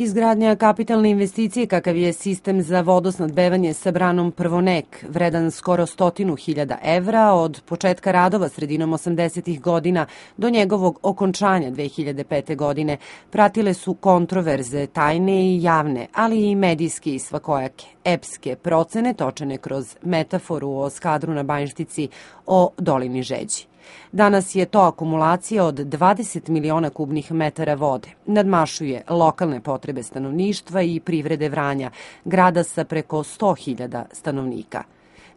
Izgradnja kapitalne investicije kakav je sistem za vodosnadbevanje sa branom Prvonek, vredan skoro stotinu hiljada evra od početka radova sredinom 80. godina do njegovog okončanja 2005. godine, pratile su kontroverze tajne i javne, ali i medijske i svakojake, epske procene točene kroz metaforu o skadru na Banjštici, o dolini Žeđi. Danas je to akumulacija od 20 miliona kubnih metara vode. Nadmašuje lokalne potrebe stanovništva i privrede Vranja, grada sa preko 100.000 stanovnika.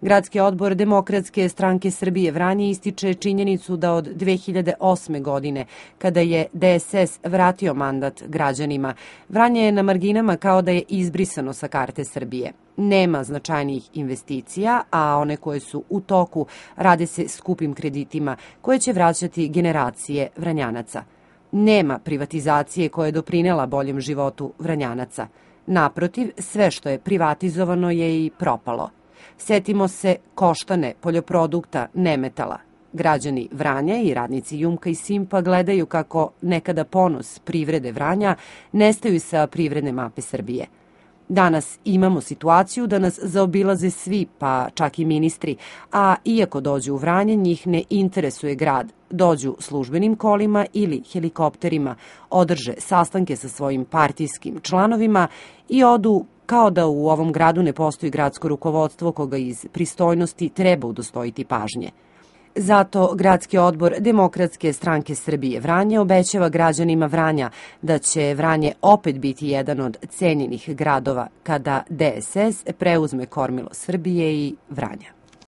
Gradski odbor Demokratske stranke Srbije Vranje ističe činjenicu da od 2008. godine, kada je DSS vratio mandat građanima, Vranje je na marginama kao da je izbrisano sa karte Srbije. Nema značajnijih investicija, a one koje su u toku rade se skupim kreditima koje će vraćati generacije Vranjanaca. Nema privatizacije koja je doprinela boljem životu Vranjanaca. Naprotiv, sve što je privatizovano je i propalo – Setimo se koštane, poljoprodukta, nemetala. Građani Vranja i radnici Jumka i Simpa gledaju kako nekada ponos privrede Vranja nestaju sa privredne mape Srbije – Danas imamo situaciju da nas zaobilaze svi, pa čak i ministri, a iako dođu u Vranje, njih ne interesuje grad. Dođu službenim kolima ili helikopterima, održe sastanke sa svojim partijskim članovima i odu kao da u ovom gradu ne postoji gradsko rukovodstvo koga iz pristojnosti treba udostojiti pažnje. Zato Gradski odbor Demokratske stranke Srbije Vranje obećava građanima Vranja da će Vranje opet biti jedan od cenjenih gradova kada DSS preuzme kormilo Srbije i Vranja.